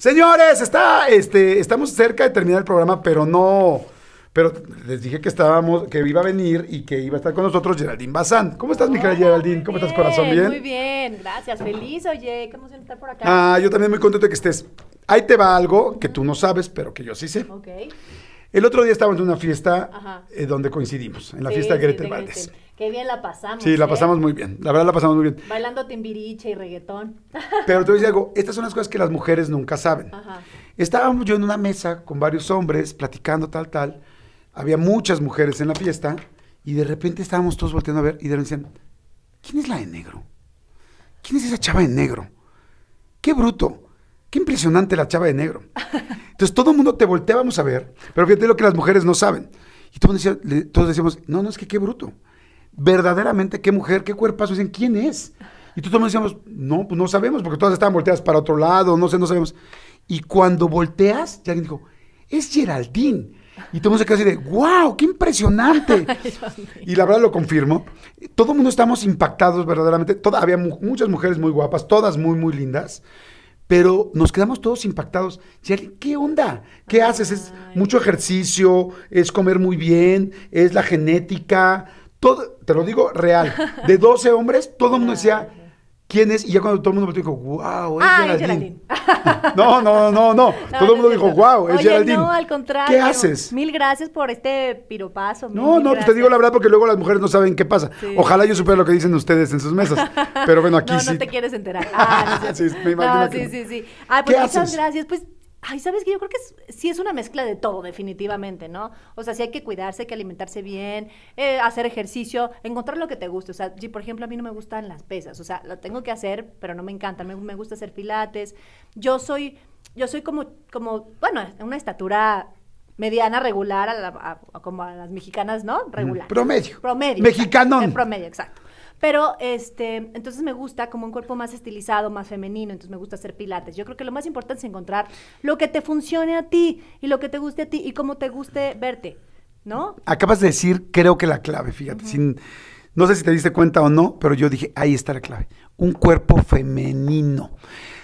Señores, está, este, estamos cerca de terminar el programa, pero no. Pero les dije que estábamos, que iba a venir y que iba a estar con nosotros Geraldine Bazán. ¿Cómo estás, mi Geraldine? ¿Cómo estás, corazón? ¿Bien? Muy bien, gracias. Feliz, oye, qué emoción estar por acá. Ah, yo también muy contento de que estés. Ahí te va algo que tú no sabes, pero que yo sí sé. Ok. El otro día estábamos en una fiesta eh, donde coincidimos, en la fiesta de Grete Qué bien la pasamos. Sí, la ¿eh? pasamos muy bien. La verdad la pasamos muy bien. Bailando timbiriche y reggaetón. Pero te voy a decir algo, estas son las cosas que las mujeres nunca saben. Estábamos yo en una mesa con varios hombres platicando tal, tal. Había muchas mujeres en la fiesta y de repente estábamos todos volteando a ver y de repente decían, ¿quién es la de negro? ¿Quién es esa chava de negro? ¡Qué bruto! ¡Qué impresionante la chava de negro! Entonces todo el mundo te volteábamos a ver, pero fíjate lo que las mujeres no saben. Y todos decíamos, no, no, es que qué bruto verdaderamente qué mujer, qué cuerpazo, dicen, ¿quién es? Y tú todos decíamos, no, pues no sabemos, porque todas estaban volteadas para otro lado, no sé, no sabemos. Y cuando volteas, ya alguien dijo, es Geraldine. Y todos el se quedó así de, wow, qué impresionante. y la verdad lo confirmo. Todo el mundo estamos impactados verdaderamente. todavía había muchas mujeres muy guapas, todas muy, muy lindas. Pero nos quedamos todos impactados. ¿Qué onda? ¿Qué haces? Es mucho ejercicio, es comer muy bien, es la genética, todo, te lo digo real. De 12 hombres, todo el mundo decía, ah, ¿quién es? Y ya cuando todo el mundo me dijo, wow, ah, es Geraldine. no, no, no, no, todo el mundo dijo, wow, es Geraldine. No, al contrario. ¿Qué haces? Mil gracias por este piropazo. no, no, te digo la verdad porque luego las mujeres no saben qué pasa. Ojalá yo supiera lo que dicen ustedes en sus mesas. Pero bueno, aquí no, sí. No te quieres enterar. Ah, sí, No, sí, sí, sí. Ah, pues muchas gracias. Pues Ay, sabes que yo creo que sí es una mezcla de todo, definitivamente, ¿no? O sea, sí hay que cuidarse, hay que alimentarse bien, eh, hacer ejercicio, encontrar lo que te guste. O sea, si por ejemplo a mí no me gustan las pesas, o sea, lo tengo que hacer, pero no me encanta. Me, me gusta hacer pilates. Yo soy, yo soy como, como, bueno, una estatura mediana, regular, como a las mexicanas, ¿no? Regular. Promedio. Promedio. Mexicano. Promedio, exacto. Pero este, entonces me gusta como un cuerpo más estilizado, más femenino, entonces me gusta hacer pilates. Yo creo que lo más importante es encontrar lo que te funcione a ti y lo que te guste a ti y cómo te guste verte, ¿no? Acabas de decir, creo que la clave, fíjate, sin no sé si te diste cuenta o no, pero yo dije, ahí está la clave. Un cuerpo femenino.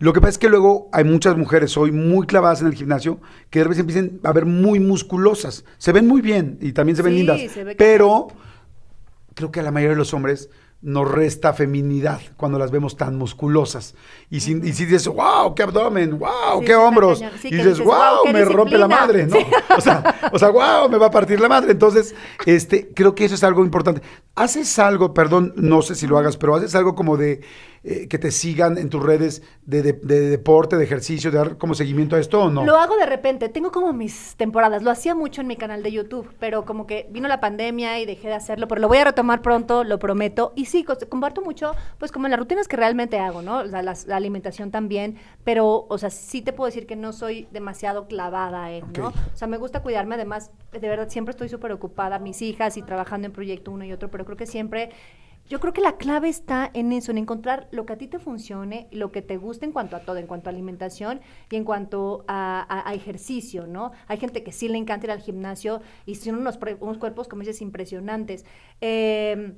Lo que pasa es que luego hay muchas mujeres hoy muy clavadas en el gimnasio que de repente empiezan a ver muy musculosas. Se ven muy bien y también se ven sí, lindas. Se pero creo que a la mayoría de los hombres nos resta feminidad cuando las vemos tan musculosas. Y si, y dices, wow, qué abdomen, wow, qué hombros. y dices, wow, me rompe la madre, ¿no? O, sea, o wow, me va a partir la madre. Entonces, este, creo que eso es algo importante. Haces algo, perdón, no sé si lo hagas, pero haces algo como de eh, que te sigan en tus redes de, de, deporte, de ejercicio, de dar como seguimiento a esto o no? Lo hago de repente, tengo como mis temporadas, lo hacía mucho en mi canal de YouTube, pero como que vino la pandemia y dejé de hacerlo, pero lo voy a retomar pronto, lo prometo. Y sí, comparto mucho, pues como en las rutinas que realmente hago, ¿no? La, alimentación también, pero, o sea, sí te puedo decir que no soy demasiado clavada en, ¿no? O sea, me gusta cuidarme, además, de verdad, siempre estoy súper ocupada, mis hijas y trabajando en proyecto uno y otro, pero creo que siempre yo creo que la clave está en eso, en encontrar lo que a ti te funcione, lo que te guste en cuanto a todo, en cuanto a alimentación y en cuanto a, ejercicio, ¿no? Hay gente que sí le encanta ir al gimnasio y tienen unos, unos cuerpos, como dices, impresionantes. Em,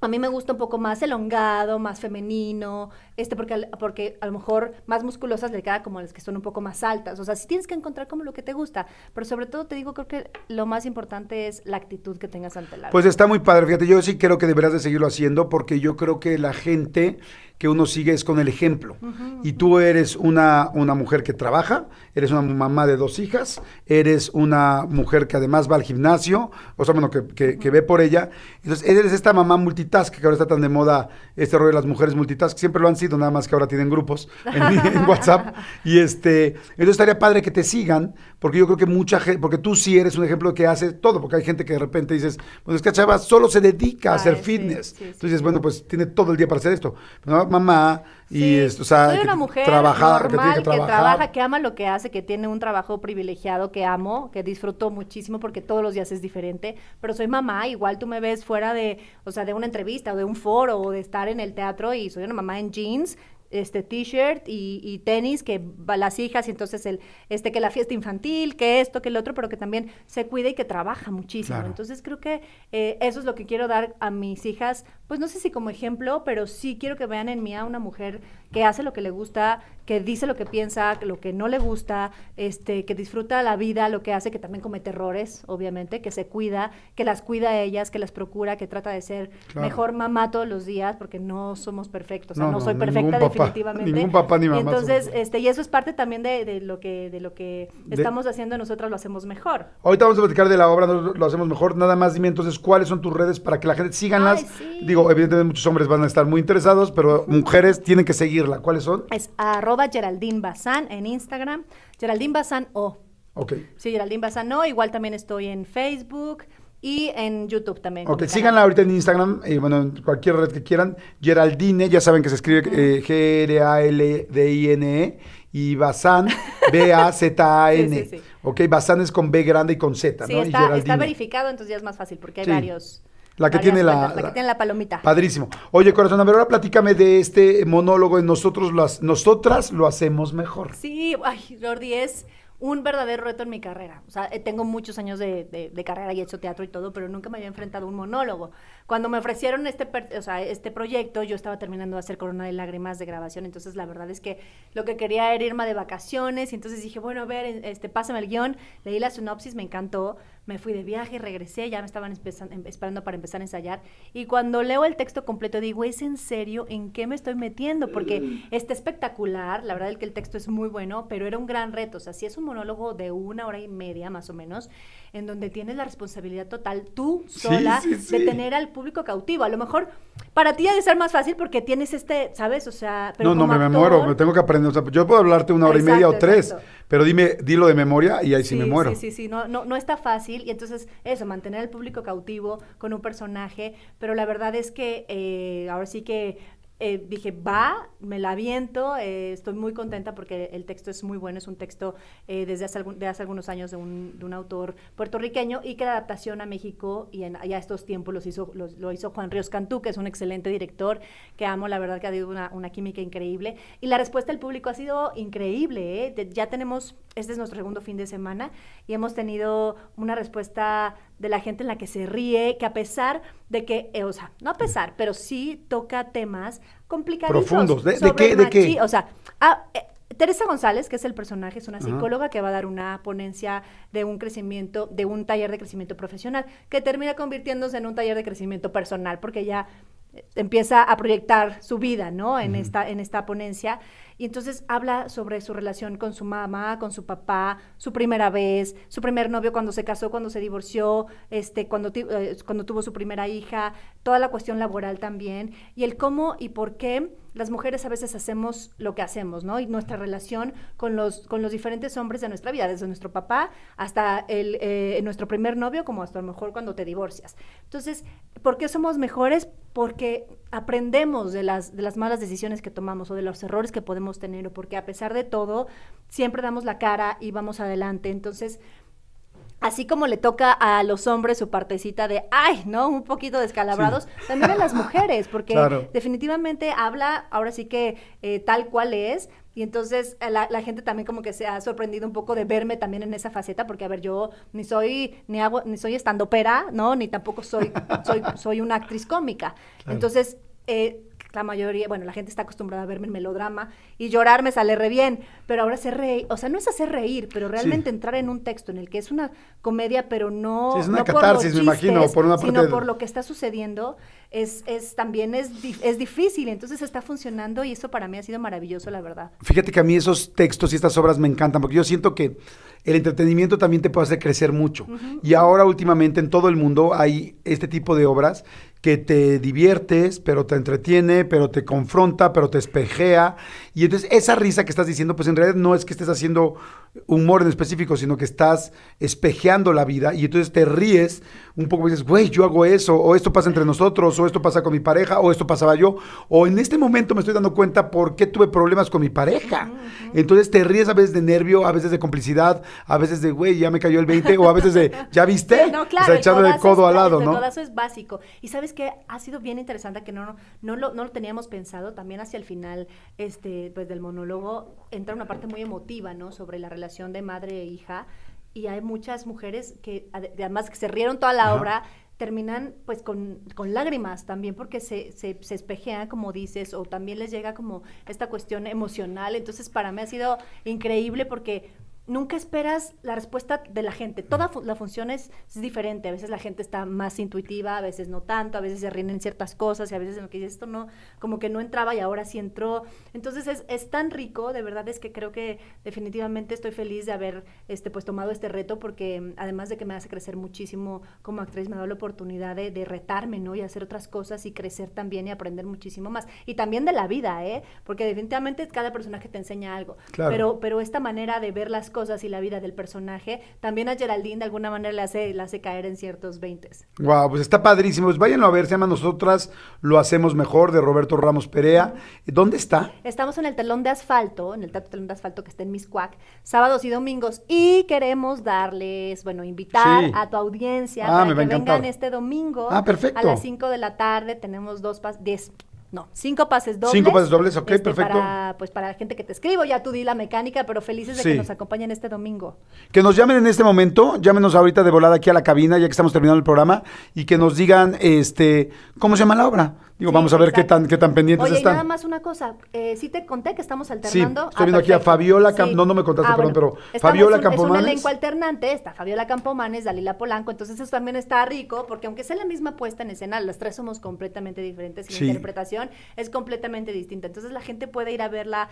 a mí me gusta un poco más elongado, más femenino, este, porque, porque a lo mejor más musculosas le queda como las que son un poco más altas. O sea, si tienes que encontrar como lo que te gusta, pero sobre todo te digo, creo que lo más importante es la actitud que tengas ante la Pues está muy padre, fíjate, yo sí creo que deberás de seguirlo haciendo porque yo creo que la gente que uno sigue es con el ejemplo. Y tú eres una, una mujer que trabaja, eres una mamá de dos hijas, eres una mujer que además va al gimnasio, o sea, bueno, que, que, que ve por ella. Entonces, eres esta mamá multitask, que ahora está tan de moda este rollo de las mujeres multitask, siempre lo han sido nada más que ahora tienen grupos en, WhatsApp. Y este, entonces estaría padre que te sigan, porque yo creo que mucha gente, porque tú sí eres un ejemplo que hace todo, porque hay gente que de repente dices, bueno pues es que chava solo se dedica a hacer fitness. entonces, bueno, pues tiene todo el día para hacer esto. mamá, y o soy una mujer normal, que, trabaja, que ama lo que hace, que tiene un trabajo privilegiado que amo, que disfruto muchísimo porque todos los días es diferente, pero soy mamá, igual tú me ves fuera de, o sea, de una entrevista o de un foro o de estar en el teatro y soy una mamá en jeans este t-shirt y, y, tenis que va las hijas y entonces el este que la fiesta infantil que esto que el otro pero que también se cuida y que trabaja muchísimo entonces creo que eh, eso es lo que quiero dar a mis hijas pues no sé si como ejemplo pero sí quiero que vean en mí a una mujer que hace lo que le gusta, que dice lo que piensa, lo que no le gusta, este, que disfruta la vida, lo que hace, que también comete errores, obviamente, que se cuida, que las cuida a ellas, que las procura, que trata de ser mejor mamá todos los días, porque no somos perfectos, o sea, no, soy perfecta definitivamente. Ningún papá ni mamá. entonces, este, y eso es parte también de, lo que, de lo que estamos haciendo, nosotras lo hacemos mejor. Ahorita vamos a platicar de la obra, lo hacemos mejor, nada más dime entonces cuáles son tus redes para que la gente síganlas. Digo, evidentemente muchos hombres van a estar muy interesados, pero mujeres tienen que seguir ¿Cuáles son? Es arroba Geraldine Bazán en Instagram. Geraldine Bazán O. Ok. Sí, Geraldine Bazán O. Igual también estoy en Facebook y en YouTube también. Ok, síganla ahorita en Instagram, y eh, bueno, en cualquier red que quieran. Geraldine, ya saben que se escribe eh, G-R-A-L-D-I-N-E e, y Bazán, B-A-Z-A-N. E. sí, sí, Ok, Bazán es con B grande y con Z, ¿no? está verificado, entonces ya es más fácil porque hay varios la que, tiene la, palomita. Padrísimo. Oye, corazón, a ver, ahora platícame de este monólogo de nosotros las, nosotras lo hacemos mejor. Sí, ay, Jordi, es un verdadero reto en mi carrera. O sea, eh, tengo muchos años de, de, carrera y he hecho teatro y todo, pero nunca me había enfrentado a un monólogo. Cuando me ofrecieron este, o sea, este proyecto, yo estaba terminando de hacer Corona de Lágrimas de grabación, entonces la verdad es que lo que quería era irme de vacaciones, y entonces dije, bueno, a ver, este, pásame el guión, leí la sinopsis, me encantó, me fui de viaje, regresé, ya me estaban em, esperando para empezar a ensayar, y cuando leo el texto completo digo, ¿es en serio en qué me estoy metiendo? Porque mm. está espectacular, la verdad es que el texto es muy bueno, pero era un gran reto, o sea, si es un monólogo de una hora y media más o menos, en donde tienes la responsabilidad total tú sola de tener al público cautivo. A lo mejor para ti ha de ser más fácil porque tienes este, ¿sabes? O sea, pero No, no, me, me, muero, me tengo que aprender. O sea, yo puedo hablarte una hora y media o tres, pero dime, dilo de memoria y ahí sí, me muero. Sí, sí, sí, no, no, no está fácil. Y entonces, eso, mantener al público cautivo con un personaje, pero la verdad es que eh, ahora sí que eh, dije, va, me la aviento, eh, estoy muy contenta porque el texto es muy bueno, es un texto eh, desde hace, hace, algunos años de un, autor puertorriqueño y que la adaptación a México y, en, a estos tiempos hizo, lo hizo Juan Ríos Cantú, que es un excelente director, que amo, la verdad que ha dado una, química increíble. Y la respuesta del público ha sido increíble, ya tenemos, este es nuestro segundo fin de semana y hemos tenido una respuesta de la gente en la que se ríe, que a pesar de que, eh, o sea, no a pesar, pero sí toca temas complicados. Profundos, ¿De, qué? ¿De qué? O sea, ah, eh, Teresa González, que es el personaje, es una psicóloga que va a dar una ponencia de un crecimiento, de un taller de crecimiento profesional, que termina convirtiéndose en un taller de crecimiento personal, porque ya empieza a proyectar su vida, ¿no? En, esta, en esta ponencia. Y entonces habla sobre su relación con su mamá, con su papá, su primera vez, su primer novio cuando se casó, cuando se divorció, este, cuando, eh, cuando tuvo su primera hija, toda la cuestión laboral también, y el cómo y por qué las mujeres a veces hacemos lo que hacemos, ¿no? Y nuestra relación con los, con los diferentes hombres de nuestra vida, desde nuestro papá hasta el, eh, nuestro primer novio, como hasta a lo mejor cuando te divorcias. Entonces, ¿por qué somos mejores? Porque aprendemos de las, de las malas decisiones que tomamos o de los errores que podemos tener, o porque a pesar de todo, siempre damos la cara y vamos adelante. Entonces, así como le toca a los hombres su partecita de, ay, ¿no? Un poquito descalabrados, también a las mujeres, porque definitivamente habla ahora sí que eh, tal cual es. Y entonces eh, la, gente también como que se ha sorprendido un poco de verme también en esa faceta, porque a ver, yo ni soy, ni hago, ni soy estandopera, ¿no? Ni tampoco soy, soy, soy una actriz cómica. Entonces, eh, la mayoría, bueno, la gente está acostumbrada a verme en melodrama y llorar me sale re bien, pero ahora hacer reír, o sea, no es hacer reír, pero realmente entrar en un texto en el que es una comedia, pero no. es una catarsis, por me imagino, por una parte. Sino por lo que está sucediendo, es, también es, es difícil, entonces está funcionando y eso para mí ha sido maravilloso, la verdad. Fíjate que a mí esos textos y estas obras me encantan, porque yo siento que el entretenimiento también te puede hacer crecer mucho. Y ahora últimamente en todo el mundo hay este tipo de obras que te diviertes, pero te entretiene, pero te confronta, pero te espejea. Y entonces esa risa que estás diciendo, pues en realidad no es que estés haciendo humor en específico, sino que estás espejeando la vida y entonces te ríes un poco y dices, güey, yo hago eso, o esto pasa entre nosotros, o esto pasa con mi pareja, o esto pasaba yo, o en este momento me estoy dando cuenta por qué tuve problemas con mi pareja. Entonces te ríes a veces de nervio, a veces de complicidad, a veces de, güey, ya me cayó el 20, o a veces de, ¿ya viste? o sea, el, codo al lado, ¿no? es básico. Y sabes que ha sido bien interesante que no, no, lo, no lo teníamos pensado, también hacia el final este, pues, del monólogo entra una parte muy emotiva, ¿no? Sobre la relación de madre e hija y hay muchas mujeres que además que se rieron toda la obra terminan pues con, con, lágrimas también porque se, se, se espejean, como dices, o también les llega como esta cuestión emocional. Entonces para mí ha sido increíble porque nunca esperas la respuesta de la gente. Toda la función es, diferente. A veces la gente está más intuitiva, a veces no tanto, a veces se ríen en ciertas cosas y a veces en lo que esto no, como que no entraba y ahora sí entró. Entonces es, tan rico, de verdad es que creo que definitivamente estoy feliz de haber este, pues, tomado este reto porque además de que me hace crecer muchísimo como actriz, me da la oportunidad de, retarme, ¿no? Y hacer otras cosas y crecer también y aprender muchísimo más. Y también de la vida, ¿eh? Porque definitivamente cada personaje te enseña algo. Pero, pero esta manera de ver las cosas y la vida del personaje, también a Geraldine de alguna manera le hace, le hace caer en ciertos veintes. Wow, pues está padrísimo. Pues váyanlo a ver, se llama Nosotras Lo Hacemos Mejor, de Roberto Ramos Perea. ¿Dónde está? Estamos en el telón de asfalto, en el telón de asfalto que está en Miscuac, sábados y domingos. Y queremos darles, bueno, invitar a tu audiencia ah, para que vengan este domingo ah, a las 5 de la tarde. Tenemos dos, diez, no, cinco pases dobles. Cinco pases dobles, ok, este, perfecto. Para, pues para la gente que te escribo, ya tú di la mecánica, pero felices de que nos acompañen este domingo. Que nos llamen en este momento, llámenos ahorita de volada aquí a la cabina, ya que estamos terminando el programa, y que nos digan, este, ¿cómo se llama la obra? Digo, vamos a ver qué tan, qué tan pendientes están. nada más una cosa, eh, sí te conté que estamos alternando. Sí, estoy viendo aquí a Fabiola no, no me contaste, ah, perdón, pero Fabiola Campomanes. Es una elenco alternante, está Fabiola Campomanes, Dalila Polanco, entonces eso también está rico, porque aunque sea la misma puesta en escena, las tres somos completamente diferentes y la interpretación es completamente distinta. Entonces la gente puede ir a verla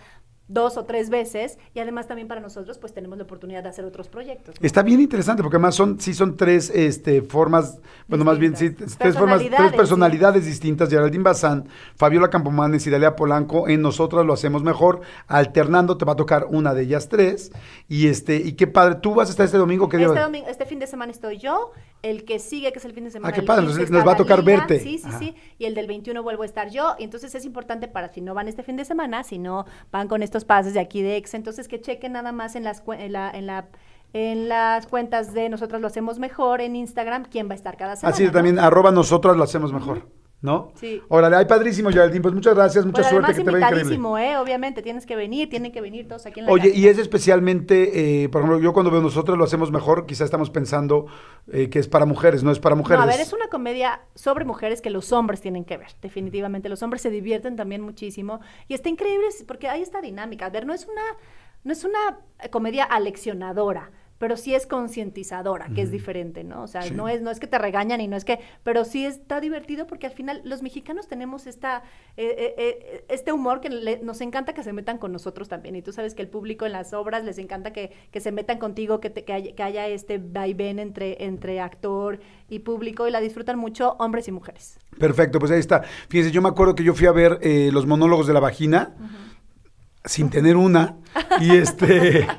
dos o tres veces y además también para nosotros pues tenemos la oportunidad de hacer otros proyectos. Está bien interesante porque además son sí son tres este formas, bueno más bien sí, tres formas, tres personalidades distintas, Geraldine Bazán, Fabiola Campomanes y Dalia Polanco, en nosotras lo hacemos mejor, alternando te va a tocar una de ellas tres y este y qué padre, tú vas a estar este domingo que este, este fin de semana estoy yo, el que sigue que es el fin de semana. Ah, qué padre, nos va a tocar verte. Sí, sí, sí, y el del 21 vuelvo a estar yo, entonces es importante para si no van este fin de semana, si no van con este estos pases de aquí de ex. Entonces, que chequen nada más en, las, la, en las cuentas de Nosotras lo hacemos mejor en Instagram, quién va a estar cada semana. Así también arroba Nosotras lo hacemos mejor. ¿no? Sí. Órale, ay, padrísimo, Geraldine. Pues muchas gracias, mucha pues suerte, que te increíble. ¿eh? Obviamente, tienes que venir, tienen que venir todos aquí en la Oye, y es especialmente, eh, por ejemplo, yo cuando veo nosotros lo hacemos mejor, quizás estamos pensando eh, que es para mujeres, no es para mujeres. a ver, es una comedia sobre mujeres que los hombres tienen que ver, definitivamente. Los hombres se divierten también muchísimo. Y está increíble porque hay esta dinámica. A ver, no es una, no es una comedia aleccionadora pero sí es concientizadora, que es diferente, ¿no? O sea, no, es, no es que te regañan y no es que, pero sí está divertido porque al final los mexicanos tenemos esta, eh, eh, eh, este humor que nos encanta que se metan con nosotros también. Y tú sabes que el público en las obras les encanta que, se metan contigo, que, te, que, haya, que, haya, este vaivén entre, entre actor y público y la disfrutan mucho hombres y mujeres. Perfecto, pues ahí está. Fíjense, yo me acuerdo que yo fui a ver los monólogos de la vagina. sin tener una. Y este.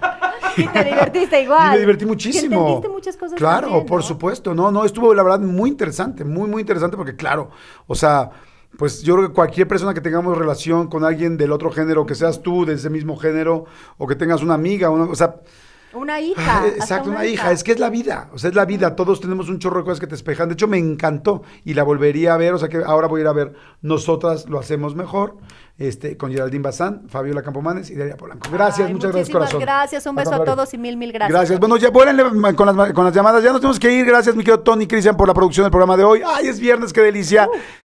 divertiste igual. Y me divertí muchísimo. muchas cosas. Claro, por supuesto. No, no, estuvo la verdad muy interesante, muy, muy interesante porque claro, o sea, pues yo creo que cualquier persona que tengamos relación con alguien del otro género, que seas tú de ese mismo género, o que tengas una amiga, una, o sea, una hija. exacto, una, hija. Es que es la vida. O sea, es la vida. Todos tenemos un chorro de cosas que te espejan. De hecho, me encantó y la volvería a ver. O sea, que ahora voy a ir a ver. Nosotras lo hacemos mejor. Este, con Geraldine Bazán, Fabiola Campomanes y Daria Polanco. Gracias, muchas gracias, corazón. Gracias, un beso a todos y mil, mil gracias. Gracias. Bueno, ya vuelven con las, con las llamadas. Ya nos tenemos que ir. Gracias, mi querido Tony Cristian, por la producción del programa de hoy. Ay, es viernes, qué delicia.